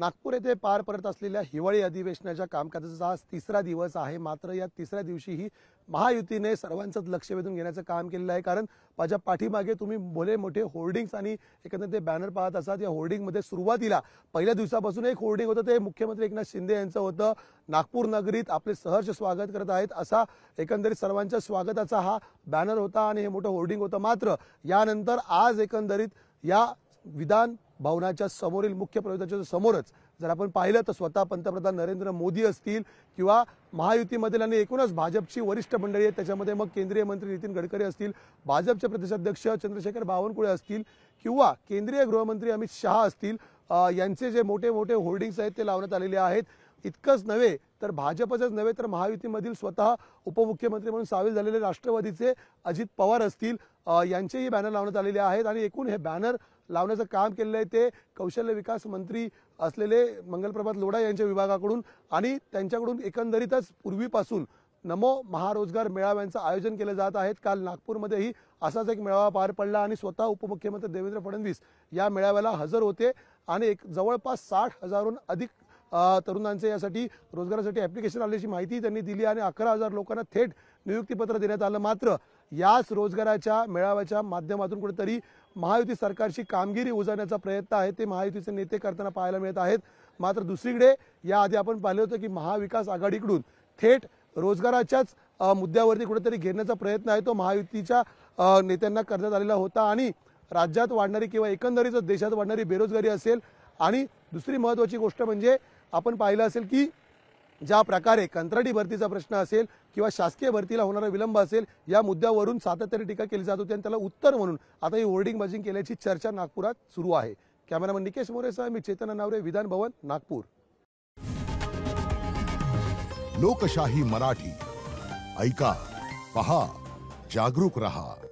नागपूर येथे पार पडत असलेल्या हिवाळी अधिवेशनाच्या कामकाजाचा आज तिसरा दिवस आहे मात्र या तिसऱ्या दिवशीही महायुतीने सर्वांचंच लक्ष वेधून घेण्याचं काम केलेलं आहे कारण माझ्या पाठीमागे तुम्ही भोले मोठे होर्डिंग्स आणि एकंदर ते बॅनर पाहत असाल या होर्डिंगमध्ये सुरुवातीला पहिल्या दिवसापासून एक होर्डिंग होतं ते मुख्यमंत्री एकनाथ शिंदे यांचं होतं नागपूर नगरीत आपले सहर्ष स्वागत करत आहेत असा एकंदरीत सर्वांच्या स्वागताचा हा बॅनर होता आणि हे मोठं होर्डिंग होतं मात्र यानंतर आज एकंदरीत या विधान भवनाच्या समोरील मुख्य प्रवेशाच्या समोरच जर आपण पाहिलं तर स्वतः पंतप्रधान नरेंद्र मोदी असतील किंवा महायुतीमधील आणि एकूणच भाजपची वरिष्ठ मंडळी आहेत त्याच्यामध्ये मग केंद्रीय मंत्री नितीन गडकरी असतील भाजपचे प्रदेशाध्यक्ष चंद्रशेखर बावनकुळे असतील किंवा केंद्रीय गृहमंत्री अमित शहा असतील यांचे जे मोठे मोठे होर्डिंग्स आहेत ते लावण्यात आलेले आहेत इतकंच नव्हे तर भाजपचंच नव्हे तर महायुतीमधील स्वतः उपमुख्यमंत्री म्हणून सामील झालेले राष्ट्रवादीचे अजित पवार असतील यांचेही बॅनर लावण्यात आलेले आहेत आणि एकूण हे बॅनर लावण्याचं काम केलेलं आहे ते कौशल्य विकास मंत्री असलेले मंगलप्रभात लोढा यांच्या विभागाकडून आणि त्यांच्याकडून एकंदरीतच पूर्वीपासून नमो महारोजगार मेळाव्यांचं आयोजन केलं जात आहेत काल नागपूरमध्येही असाच एक मेळावा पार पडला आणि स्वतः उपमुख्यमंत्री देवेंद्र फडणवीस या मेळाव्याला हजर होते आणि एक जवळपास साठ हजारहून अधिक तरुणांचे यासाठी रोजगारासाठी ॲप्लिकेशन आल्याची माहिती त्यांनी दिली आणि अकरा हजार लोकांना थेट नियुक्तीपत्र देण्यात आलं मात्र याच रोजगाराच्या मेळाव्याच्या माध्यमातून कुठेतरी महायुती सरकारची कामगिरी उजळण्याचा प्रयत्न आहे ते महायुतीचे नेते करताना पाहायला मिळत आहेत मात्र दुसरीकडे याआधी आपण पाहिलं होतं की महाविकास आघाडीकडून थेट रोजगाराच्याच मुद्द्यावरती कुठेतरी घेण्याचा प्रयत्न आहे तो महायुतीच्या नेत्यांना करण्यात आलेला होता आणि राज्यात वाढणारी किंवा एकंदरीतच देशात वाढणारी बेरोजगारी असेल आणि दुसरी महत्त्वाची गोष्ट म्हणजे आपण पाहिलं असेल की ज्या प्रकारे कंत्राटी भरतीचा प्रश्न असेल किंवा शासकीय भरतीला होणारा विलंब असेल या मुद्द्यावरून सातत्याने टीका केली जात होती आणि त्याला उत्तर म्हणून आता ही होर्डिंग बजिंग केल्याची चर्चा नागपुरात सुरू आहे कॅमेरामन निकेश मोरेसह मी चेतन नावरे विधान भवन नागपूर लोकशाही मराठी ऐका पहा जागरूक रहा